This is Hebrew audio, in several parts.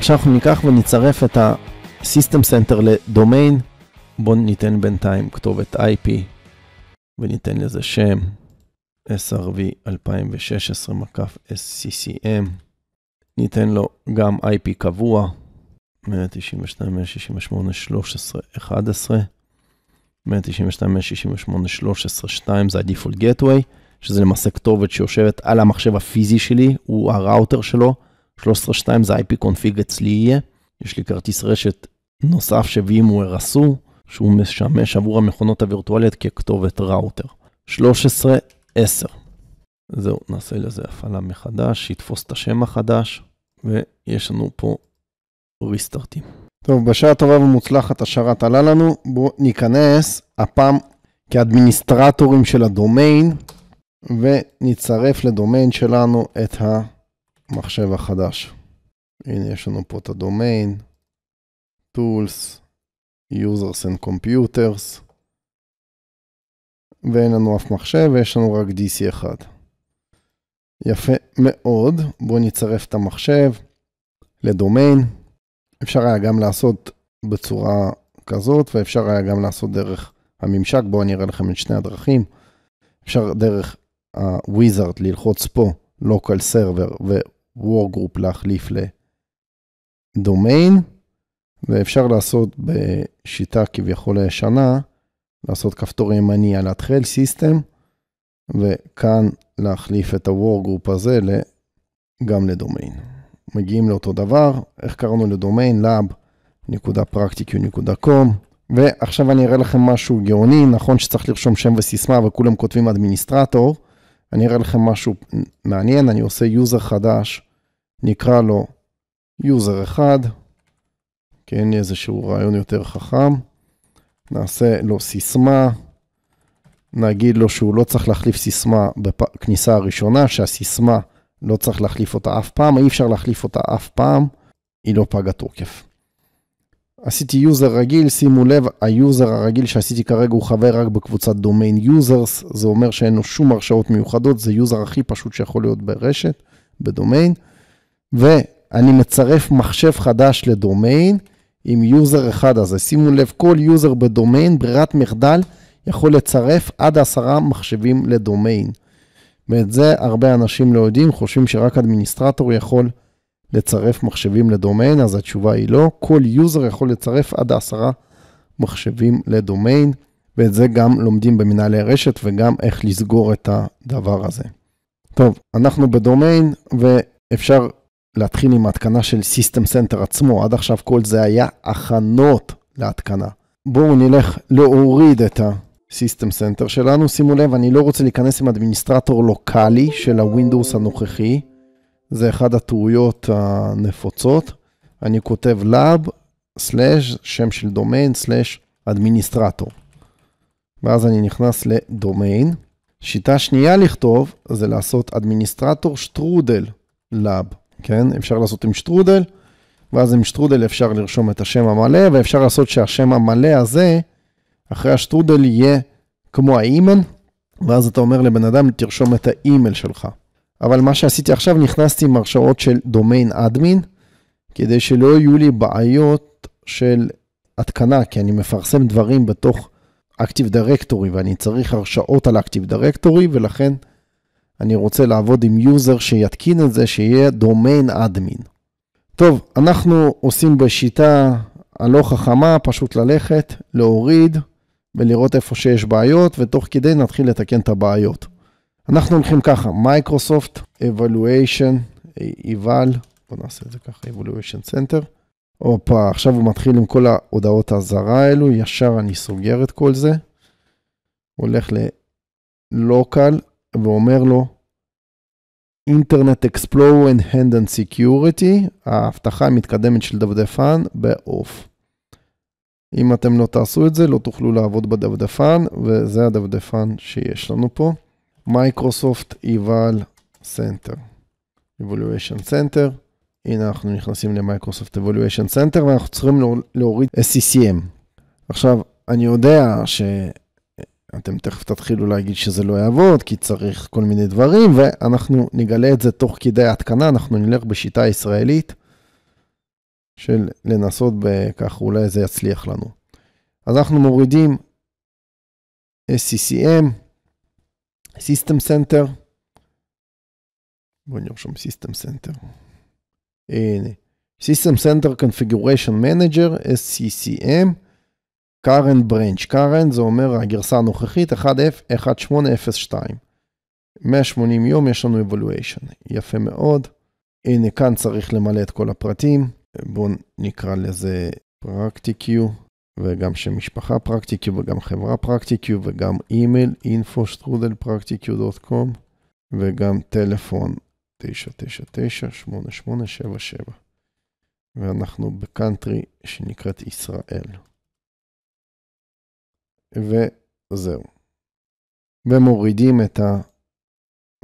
עכשיו אנחנו ניקח ונצרף את ה-System Center לדומיין. בואו ניתן בינתיים כתובת IP וניתן לזה שם SRV 2016 SCCM. ניתן לו גם IP קבוע 192.168.13.11, 192.168.13.2 זה ה-Default Gateway, שזה למעשה כתובת שיושבת על המחשב הפיזי שלי, הוא הראוטר שלו. 13.2 זה IP קונפיג אצלי יהיה, יש לי כרטיס רשת נוסף ש-VMware עשו, שהוא משמש עבור המכונות הווירטואליות ככתובת ראוטר. 13.10. זהו, נעשה לזה הפעלה מחדש, יתפוס את השם החדש, ויש לנו פה ריסטרטים. טוב, בשעה טובה ומוצלחת השרת עלה לנו, בואו ניכנס הפעם כאדמיניסטרטורים של הדומיין, ונצרף לדומיין שלנו את ה... המחשב החדש. הנה יש לנו פה את הדומיין, Tools, Users and Computers, ואין לנו אף מחשב ויש לנו רק dc אחד. יפה מאוד, בואו נצרף את המחשב לדומיין. אפשר היה גם לעשות בצורה כזאת, ואפשר היה גם לעשות דרך הממשק, בואו אני אראה לכם את שני הדרכים. אפשר דרך ה-Wizard ללחוץ פה Local Server Wargroup להחליף לדומיין, ואפשר לעשות בשיטה כביכול הישנה, לעשות כפתור ימני על התחל סיסטם, וכאן להחליף את ה-Wargroup הזה גם לדומיין. מגיעים לאותו דבר, איך קראנו לדומיין? lab.practicu.com ועכשיו אני אראה לכם משהו גאוני, נכון שצריך לרשום שם וסיסמה וכולם כותבים אדמיניסטרטור, אני אראה לכם משהו מעניין, אני עושה יוזר חדש, נקרא לו יוזר אחד, כי אין לי איזשהו רעיון יותר חכם. נעשה לו סיסמה, נגיד לו שהוא לא צריך להחליף סיסמה בכניסה הראשונה, שהסיסמה לא צריך להחליף אותה אף פעם, אי אפשר להחליף אותה אף פעם, היא לא פגה תוקף. עשיתי יוזר רגיל, שימו לב, היוזר הרגיל שעשיתי כרגע הוא חבר רק בקבוצת דומיין יוזרס, זה אומר שאין לו שום הרשאות מיוחדות, זה יוזר הכי פשוט שיכול להיות ברשת, בדומיין, ואני מצרף מחשב חדש לדומיין עם יוזר אחד הזה. שימו לב, כל יוזר בדומיין, ברירת מחדל, יכול לצרף עד עשרה מחשבים לדומיין. ואת זה הרבה אנשים לא יודעים, חושבים שרק אדמיניסטרטור יכול... לצרף מחשבים לדומיין? אז התשובה היא לא. כל יוזר יכול לצרף עד עשרה מחשבים לדומיין, ואת זה גם לומדים במנהלי רשת וגם איך לסגור את הדבר הזה. טוב, אנחנו בדומיין ואפשר להתחיל עם התקנה של System Center עצמו. עד עכשיו כל זה היה הכנות להתקנה. בואו נלך להוריד את ה-System Center שלנו. שימו לב, אני לא רוצה להיכנס עם אדמיניסטרטור לוקאלי של הווינדוס הנוכחי. זה אחד הטעויות הנפוצות. אני כותב lab, סלאש, שם של דומיין, סלאש אדמיניסטרטור. ואז אני נכנס לדומיין. שיטה שנייה לכתוב, זה לעשות אדמיניסטרטור שטרודל lab, כן? אפשר לעשות עם שטרודל, ואז עם שטרודל אפשר לרשום את השם המלא, ואפשר לעשות שהשם המלא הזה, אחרי השטרודל יהיה כמו האימייל, ואז אתה אומר לבן אדם, תרשום את האימייל שלך. אבל מה שעשיתי עכשיו, נכנסתי עם הרשאות של דומיין אדמין, כדי שלא יהיו לי בעיות של התקנה, כי אני מפרסם דברים בתוך Active Directory, ואני צריך הרשאות על Active Directory, ולכן אני רוצה לעבוד עם יוזר שיתקין את זה, שיהיה דומיין אדמין. טוב, אנחנו עושים בשיטה הלא חכמה, פשוט ללכת, להוריד ולראות איפה שיש בעיות, ותוך כדי נתחיל לתקן את הבעיות. אנחנו הולכים ככה, מייקרוסופט, evaluation, eval, בוא נעשה את זה ככה, evaluation center. הופה, עכשיו הוא מתחיל עם כל ההודעות האזהרה האלו, ישר אני סוגר את כל זה. הולך ל-local ואומר לו, אינטרנט Explorer and Hand and Security, ההבטחה המתקדמת של דפדפן ב-off. אם אתם לא תעשו את זה, לא תוכלו לעבוד בדפדפן, וזה הדפדפן שיש לנו פה. מייקרוסופט Eval Center, Evaluation Center. הנה אנחנו נכנסים למייקרוסופט Evaluation Center ואנחנו צריכים להוריד SCCM. עכשיו, אני יודע שאתם תכף תתחילו להגיד שזה לא יעבוד, כי צריך כל מיני דברים, ואנחנו נגלה את זה תוך כדי התקנה, אנחנו נלך בשיטה הישראלית של לנסות בכך, אולי זה יצליח לנו. אז אנחנו מורידים SCCM, System Center. בואו נרשום System Center. הנה. System Center Configuration Manager, SCCM, current branch, current זה אומר הגרסה הנוכחית 1F1802. 180 יום יש לנו evaluation, יפה מאוד. הנה כאן צריך למלא את כל הפרטים, בואו נקרא לזה practice וגם שם משפחה פרקטיקיו, וגם חברה פרקטיקיו, וגם אימייל info.strudelpracticu.com, וגם טלפון 999-8877. ואנחנו בקאנטרי שנקראת ישראל. וזהו. ומורידים את ה...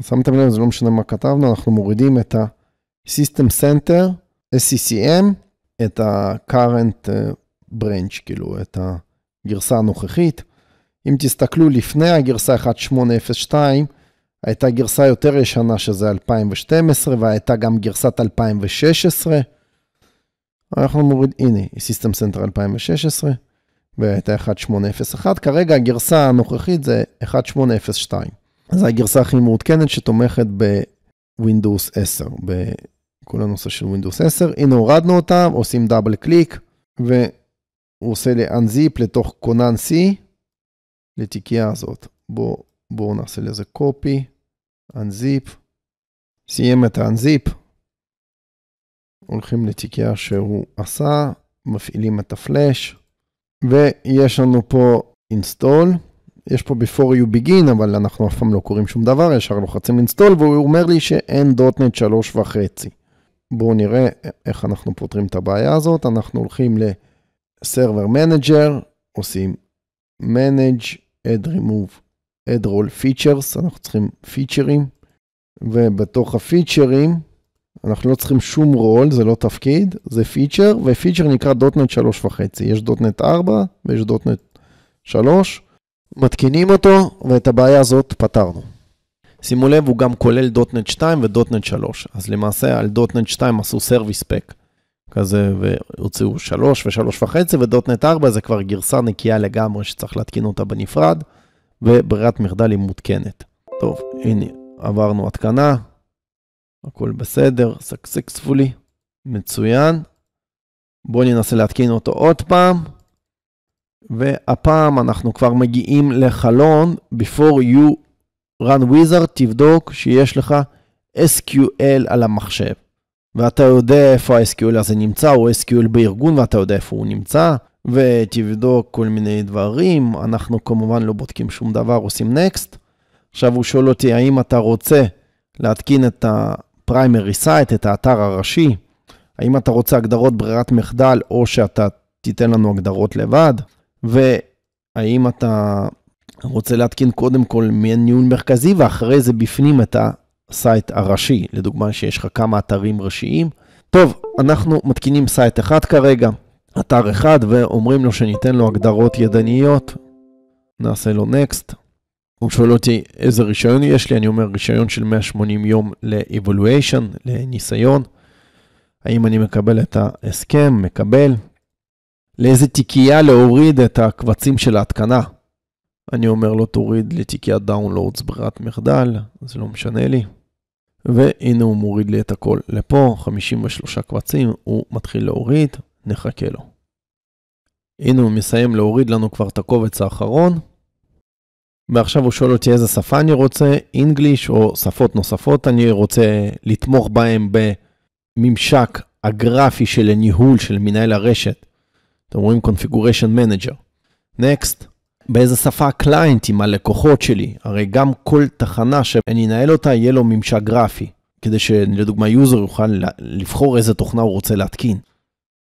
שמתם לב, זה לא משנה מה כתבנו, אנחנו מורידים את ה-System Center, SCCM, את ה-Current uh, אה, ברנץ', כאילו, את הגרסה הנוכחית. אם תסתכלו לפני הגרסה 1802, הייתה גרסה יותר ישנה שזה 2012, והייתה גם גרסת 2016. אנחנו מוריד, הנה, System Center 2016, והייתה 1801, כרגע הגרסה הנוכחית זה 1802. זו הגרסה הכי מעודכנת שתומכת ב-Windows 10, בכל הנושא של Windows 10. הנה הורדנו אותה, עושים דאבל קליק, ו... הוא עושה unzip לתוך קונן C לתיקייה הזאת. בואו בוא נעשה לזה copy, unzip, סיים את ה-unzip, הולכים לתיקייה שהוא עשה, מפעילים את הפלאש, ויש לנו פה install, יש פה before you begin, אבל אנחנו אף פעם לא קוראים שום דבר, ישר לוחצים install, והוא אומר לי שאין דוטנט 3 וחצי. בואו נראה איך אנחנו פותרים את הבעיה הזאת, אנחנו הולכים ל... Server Manager, עושים Manage, Add Remove, Add Roll Features, אנחנו צריכים פיצ'רים, ובתוך הפיצ'רים, אנחנו לא צריכים שום רול, זה לא תפקיד, זה פיצ'ר, ופיצ'ר נקרא דוטנט 3.5, יש דוטנט 4 ויש דוטנט 3, מתקינים אותו, ואת הבעיה הזאת פתרנו. שימו לב, הוא גם כולל דוטנט 2 ודוטנט 3, אז למעשה על דוטנט 2 עשו סרוויס פק. כזה, והוציאו 3 ו-3.5, ודוטנט 4 זה כבר גרסה נקייה לגמרי שצריך להתקין אותה בנפרד, וברירת מחדל היא מותקנת. טוב, הנה, עברנו התקנה, הכל בסדר, סקסקספולי, מצוין. בואו ננסה להתקין אותו עוד פעם, והפעם אנחנו כבר מגיעים לחלון, before you run wizard, תבדוק שיש לך SQL על המחשב. ואתה יודע איפה ה-SQL הזה נמצא, או SQL בארגון ואתה יודע איפה הוא נמצא, ותבדוק כל מיני דברים. אנחנו כמובן לא בודקים שום דבר, עושים Next. עכשיו הוא שואל אותי, האם אתה רוצה להתקין את ה-primary site, את האתר הראשי? האם אתה רוצה הגדרות ברירת מחדל, או שאתה תיתן לנו הגדרות לבד? והאם אתה רוצה להתקין קודם כל מניהול מרכזי, ואחרי זה בפנים את ה... סייט הראשי, לדוגמה שיש לך כמה אתרים ראשיים. טוב, אנחנו מתקינים סייט אחד כרגע, אתר אחד, ואומרים לו שניתן לו הגדרות ידניות, נעשה לו נקסט. הוא שואל אותי איזה רישיון יש לי, אני אומר רישיון של 180 יום ל-Evaluation, לניסיון. האם אני מקבל את ההסכם? מקבל. לאיזה תיקייה להוריד את הקבצים של ההתקנה? אני אומר לו תוריד לתיקיית דאונלואודס ברירת מחדל, זה לא משנה לי. והנה הוא מוריד לי את הכל לפה, 53 קבצים, הוא מתחיל להוריד, נחכה לו. הנה הוא מסיים להוריד לנו כבר את הקובץ האחרון. ועכשיו הוא שואל אותי איזה שפה אני רוצה, English או שפות נוספות אני רוצה לתמוך בהם בממשק הגרפי של הניהול של מנהל הרשת. אתם רואים Configuration Manager. Next. באיזה שפה הקליינט עם הלקוחות שלי. הרי גם כל תחנה שאני אנהל אותה, יהיה לו ממשק גרפי, כדי שלדוגמה יוזר יוכל לבחור איזה תוכנה הוא רוצה להתקין.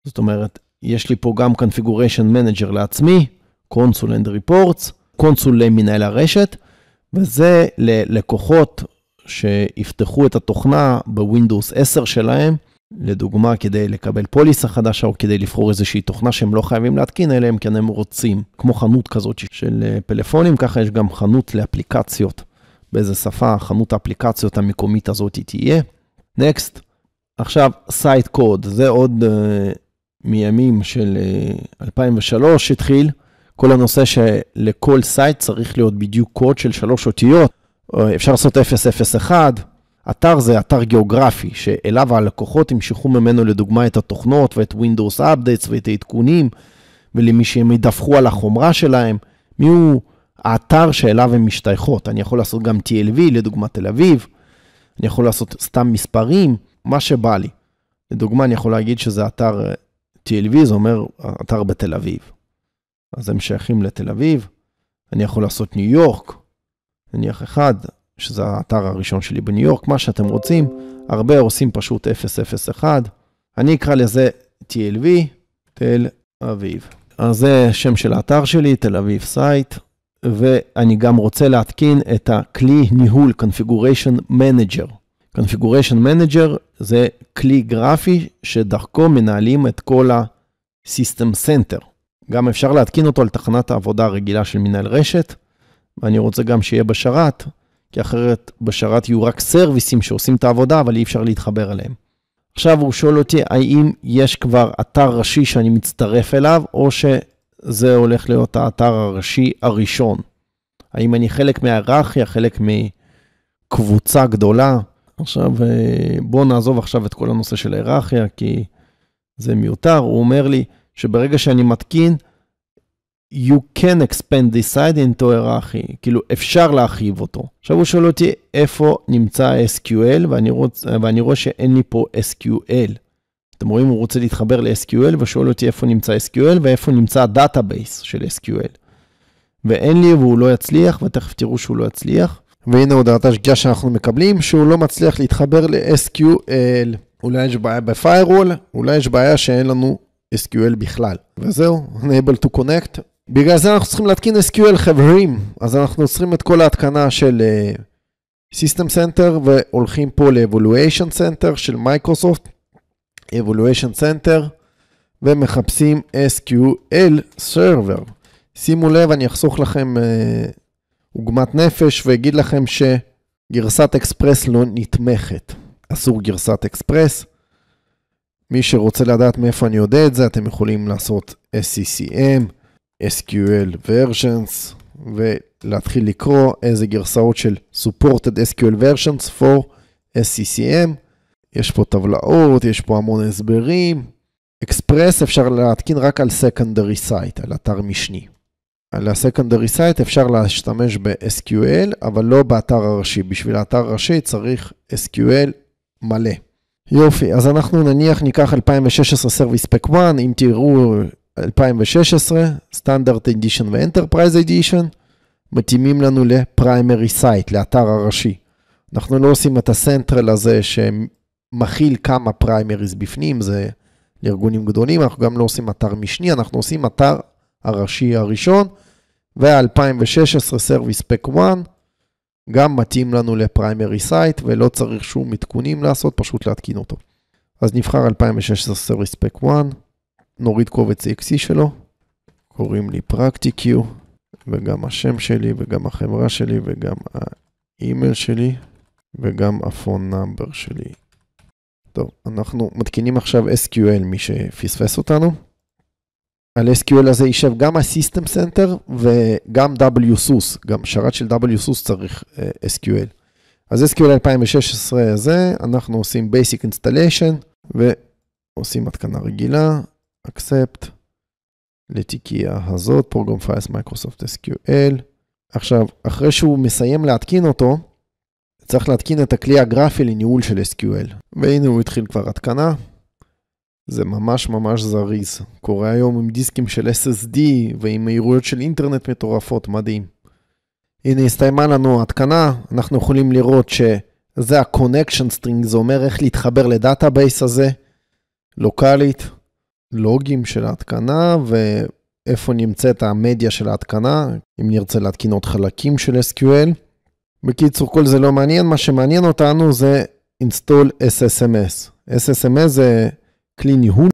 זאת אומרת, יש לי פה גם configuration manager לעצמי, קונסול and reports, קונסול למנהל הרשת, וזה ללקוחות שיפתחו את התוכנה בווינדוס 10 שלהם. לדוגמה, כדי לקבל פוליסה חדשה או כדי לבחור איזושהי תוכנה שהם לא חייבים להתקין, אלא אם כן הם רוצים. כמו חנות כזאת של אה, פלאפונים, ככה יש גם חנות לאפליקציות. באיזה שפה חנות האפליקציות המקומית הזאת תהיה. נקסט, עכשיו סייט קוד, זה עוד uh, מימים של uh, אה, 2003 התחיל, כל הנושא שלכל סייט צריך להיות בדיוק קוד של שלוש אותיות, אפשר לעשות 001, אתר זה אתר גיאוגרפי, שאליו הלקוחות ימשכו ממנו לדוגמה את התוכנות ואת Windows Updates ואת העדכונים, ולמי שהם ידווחו על החומרה שלהם, מי הוא האתר שאליו הן משתייכות. אני יכול לעשות גם TLV, לדוגמה תל אביב, אני יכול לעשות סתם מספרים, מה שבא לי. לדוגמה, אני יכול להגיד שזה אתר אה, TLV, זה אומר אתר בתל אביב. אז הם שייכים לתל אביב, אני יכול לעשות ניו יורק, נניח אחד, שזה האתר הראשון שלי בניו יורק, מה שאתם רוצים, הרבה עושים פשוט 001, אני אקרא לזה TLV, תל אביב. אז זה שם של האתר שלי, תל אביב סייט, ואני גם רוצה להתקין את הכלי ניהול Configuration Manager. Configuration Manager זה כלי גרפי שדרכו מנהלים את כל ה-System Center. גם אפשר להתקין אותו על תחנת העבודה הרגילה של מנהל רשת, ואני רוצה גם שיהיה בשרת, כי אחרת בשרת יהיו רק סרוויסים שעושים את העבודה, אבל אי אפשר להתחבר אליהם. עכשיו הוא שואל אותי, האם יש כבר אתר ראשי שאני מצטרף אליו, או שזה הולך להיות האתר הראשי הראשון? האם אני חלק מההיררכיה, חלק מקבוצה גדולה? עכשיו, אה, בואו נעזוב עכשיו את כל הנושא של ההיררכיה, כי זה מיותר. הוא אומר לי שברגע שאני מתקין, you can expand this side into hierarchy, כאילו אפשר להרחיב אותו. עכשיו הוא שואל אותי איפה נמצא SQL ואני, רוצ, ואני רואה שאין לי פה SQL. אתם רואים, הוא רוצה להתחבר ל-SQL ושואל אותי איפה נמצא SQL ואיפה נמצא הדאטאבייס של SQL. ואין לי והוא לא יצליח ותכף תראו שהוא לא יצליח. והנה הודעת השגיאה שאנחנו מקבלים שהוא לא מצליח להתחבר ל-SQL. אולי יש בעיה ב-firewall, אולי יש בעיה שאין לנו SQL בכלל. וזהו, unable to connect, בגלל זה אנחנו צריכים להתקין SQL חברים, אז אנחנו עוצרים את כל ההתקנה של אה, System Center והולכים פה ל-Evaluation Center של מייקרוסופט, Evaluation Center, ומחפשים SQL Server. שימו לב, אני אחסוך לכם אה, עוגמת נפש ואגיד לכם שגרסת אקספרס לא נתמכת. אסור גרסת אקספרס. מי שרוצה לדעת מאיפה אני יודע את זה, אתם יכולים לעשות SCCM. SQL versions, ולהתחיל לקרוא איזה גרסאות של supported SQL versions for SCCM. יש פה טבלאות, יש פה המון הסברים. אקספרס אפשר להתקין רק על secondary site, על אתר משני. על ה-secondary site אפשר להשתמש ב-SQL, אבל לא באתר הראשי. בשביל האתר הראשי צריך SQL מלא. יופי, אז אנחנו נניח ניקח 2016 Service Pack 1, אם תראו 2016, סטנדרט אדישן ואנטרפרייז אדישן, מתאימים לנו לפריימרי סייט, לאתר הראשי. אנחנו לא עושים את הסנטרל הזה שמכיל כמה פריימריז בפנים, זה לארגונים גדולים, אנחנו גם לא עושים אתר משני, אנחנו עושים אתר הראשי הראשון, ו 2016 Service Pack 1 גם מתאים לנו לפריימרי סייט, ולא צריך שום עדכונים לעשות, פשוט להתקין אותו. אז נבחר 2016 Service Pack 1. נוריד קובץ exe שלו, קוראים לי practiq, וגם השם שלי, וגם החברה שלי, וגם האימייל שלי, וגם הפון נאמבר שלי. טוב, אנחנו מתקינים עכשיו SQL, מי שפספס אותנו. על SQL הזה יישב גם ה-System Center וגם WSUS, גם שרת של WSUS צריך uh, אה, SQL. אז SQL 2016 הזה, אנחנו עושים Basic Installation ועושים התקנה רגילה, accept לתיקייה הזאת, program files Microsoft SQL. עכשיו, אחרי שהוא מסיים להתקין אותו, צריך להתקין את הכלי הגרפי לניהול של SQL. והנה הוא התחיל כבר התקנה. זה ממש ממש זריז. קורה היום עם דיסקים של SSD ועם מהירויות של אינטרנט מטורפות, מדהים. הנה הסתיימה לנו ההתקנה, אנחנו יכולים לראות שזה ה-connection string, זה אומר איך להתחבר לדאטאבייס הזה, לוקאלית. לוגים של ההתקנה ואיפה נמצאת המדיה של ההתקנה, אם נרצה להתקין עוד חלקים של SQL. בקיצור, כל זה לא מעניין, מה שמעניין אותנו זה install SSMS. SSMS זה כלי ניהול